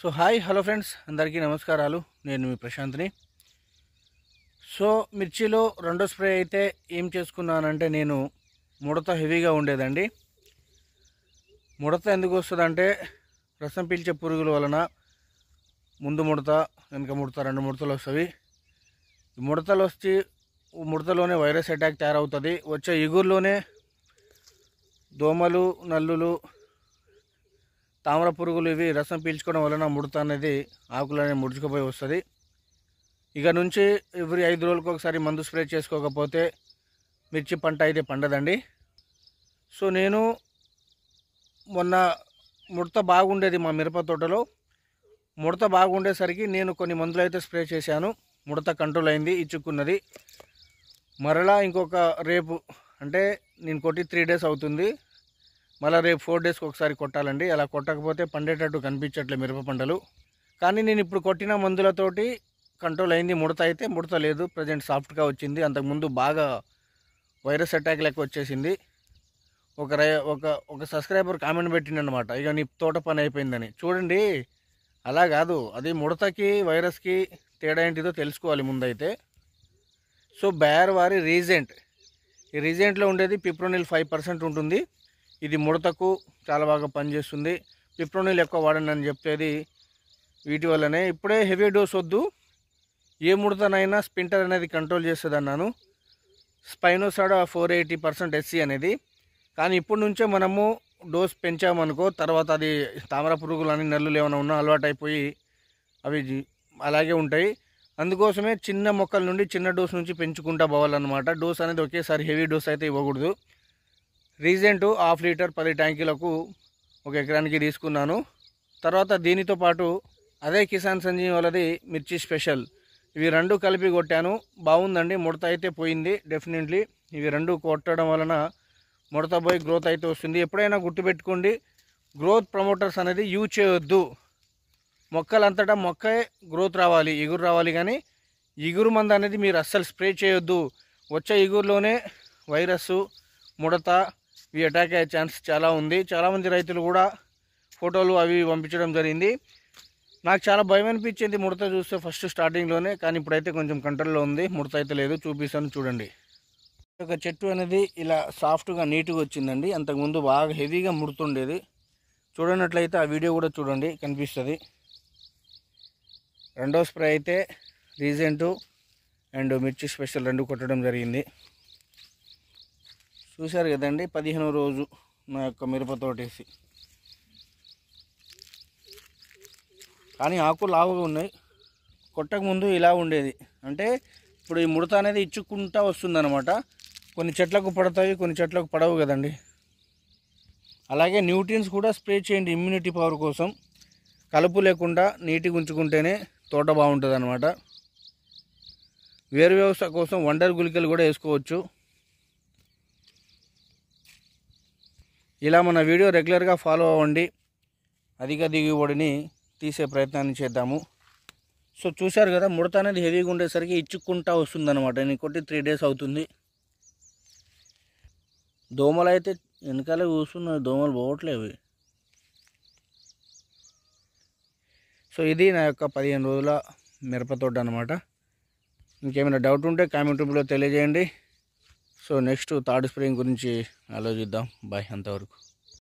so hi hello friends అందరికీ నమస్కారాలు నేను మీ ప్రశాంత్ని సో మిర్చిలో రెండో స్ప్రే అయితే ఏం చేసుకున్నానంటే నేను ముడత హెవీగా ఉండేదండి ముడత ఎందుకు వస్తుందంటే రసం పీల్చే పురుగుల వలన ముందు ముడత వెనుక ముడత రెండు ముడతలు వస్తాయి ముడతలు వచ్చి ముడతలోనే వైరస్ అటాక్ తయారవుతుంది వచ్చే ఇగురులోనే దోమలు నల్లులు తామర పురుగులు ఇవి రసం పీల్చుకోవడం వలన ముడత అనేది ఆకులు అనేది ముడుచుకుపోయి వస్తుంది ఇక నుంచి ఎవరి ఐదు రోజులకు ఒకసారి మందు స్ప్రే చేసుకోకపోతే మిర్చి పంట అయితే పండదండి సో నేను మొన్న ముడత బాగుండేది మా మిరప తోటలో ముడత బాగుండేసరికి నేను కొన్ని మందులు అయితే స్ప్రే చేశాను ముడత కంట్రోల్ అయింది ఇచ్చుకున్నది మరలా ఇంకొక రేపు అంటే నేను కొట్టి త్రీ డేస్ అవుతుంది మళ్ళీ రేపు ఫోర్ డేస్కి ఒకసారి కొట్టాలండి అలా కొట్టకపోతే పండేటట్టు కనిపించట్లే మిరప పండలు కానీ నేను ఇప్పుడు కొట్టిన మందులతోటి కంట్రోల్ అయింది ముడత అయితే ముడత లేదు ప్రజెంట్ సాఫ్ట్గా వచ్చింది అంతకుముందు బాగా వైరస్ అటాక్ లెక్క వచ్చేసింది ఒక రై ఒక ఒక సబ్స్క్రైబర్ కామెంట్ పెట్టిండనమాట ఇక నీ తోట పని అయిపోయిందని చూడండి అలా కాదు అది ముడతకి వైరస్కి తేడా ఏంటిదో తెలుసుకోవాలి ముందైతే సో బ్యార్ వారి రీజెంట్ ఈ రీజెంట్లో ఉండేది పిప్రోనిల్ ఫైవ్ పర్సెంట్ ఉంటుంది ఇది ముడతకు చాలా బాగా పనిచేస్తుంది పిప్రోనీలు ఎక్కువ వాడండి అని చెప్తేది వీటి వల్లనే ఇప్పుడే హెవీ డోస్ వద్దు ఏ ముడతనైనా స్పింటర్ అనేది కంట్రోల్ చేస్తుంది అన్నాను స్పైనోసాడా ఫోర్ ఎయిటీ పర్సెంట్ ఎస్సీ అనేది కానీ ఇప్పటి నుంచే మనము డోస్ పెంచామనుకో తర్వాత అది తామర పురుగులు అని నల్లులు ఏమైనా ఉన్నా అలవాటైపోయి అవి అలాగే ఉంటాయి అందుకోసమే చిన్న మొక్కల నుండి చిన్న డోస్ నుంచి పెంచుకుంటా పోవాలన్నమాట డోస్ అనేది ఒకేసారి హెవీ డోస్ అయితే ఇవ్వకూడదు రీసెంట్ హాఫ్ లీటర్ పది ట్యాంకీలకు ఒక ఎకరానికి తీసుకున్నాను తర్వాత దీనితో పాటు అదే కిసాన్ సంజీవ్ వాళ్ళది మిర్చి స్పెషల్ ఇవి రెండు కలిపి కొట్టాను బాగుందండి ముడత అయితే పోయింది డెఫినెట్లీ ఇవి రెండు కొట్టడం వలన ముడత పోయి గ్రోత్ అయితే వస్తుంది ఎప్పుడైనా గుర్తుపెట్టుకోండి గ్రోత్ ప్రమోటర్స్ అనేది యూజ్ చేయొద్దు మొక్కలంతటా మొక్కే గ్రోత్ రావాలి ఎగురు రావాలి కానీ ఇగురు మందు అనేది మీరు అస్సలు స్ప్రే చేయొద్దు వచ్చే ఇగురులోనే వైరస్సు ముడత ఇవి అటాక్ అయ్యే ఛాన్స్ చాలా ఉంది చాలామంది రైతులు కూడా ఫోటోలు అవి పంపించడం జరిగింది నాకు చాలా భయం అనిపించింది ముడత చూస్తే ఫస్ట్ స్టార్టింగ్లోనే కానీ ఇప్పుడైతే కొంచెం కంట్రోల్లో ఉంది ముడత అయితే లేదు చూపిస్తాను చూడండి ఒక చెట్టు అనేది ఇలా సాఫ్ట్గా నీట్గా వచ్చిందండి అంతకుముందు బాగా హెవీగా ముడుతుండేది చూడనట్లయితే ఆ వీడియో కూడా చూడండి కనిపిస్తుంది రెండో స్ప్రే అయితే రీజెంటు అండ్ మిర్చి స్పెషల్ రెండు కొట్టడం జరిగింది చూశారు కదండి పదిహేనో రోజు నా యొక్క మిరపతోటేసి కానీ ఆకులు లావుగా ఉన్నాయి కొట్టక ముందు ఇలా ఉండేది అంటే ఇప్పుడు ఈ ముడత అనేది ఇచ్చుకుంటా వస్తుందన్నమాట కొన్ని చెట్లకు పడతాయి కొన్ని చెట్లకు పడవు కదండి అలాగే న్యూట్రియన్స్ కూడా స్ప్రే చేయండి ఇమ్యూనిటీ పవర్ కోసం కలుపు లేకుండా నీటిగా ఉంచుకుంటేనే తోట బాగుంటుంది అనమాట వేరు వ్యవస్థ కోసం వండర్ గుళికలు కూడా వేసుకోవచ్చు ఇలా మన వీడియో రెగ్యులర్గా ఫాలో అవ్వండి అధిక దిగుబడిని తీసే ప్రయత్నాన్ని చేద్దాము సో చూశారు కదా ముడత అనేది హెవీగా ఉండేసరికి ఇచ్చుకుంటా వస్తుందన్నమాట నేను కొట్టి త్రీ డేస్ అవుతుంది దోమలు అయితే వెనకాలే కూర్చున్నాయి దోమలు పోవట్లేవు సో ఇది నా యొక్క పదిహేను రోజుల మిరపతోట అనమాట ఇంకేమైనా డౌట్ ఉంటే కామెంట్ రూపంలో తెలియజేయండి సో నెక్స్ట్ థర్డ్ స్ప్రేయింగ్ గురించి ఆలోచిద్దాం బాయ్ అంతవరకు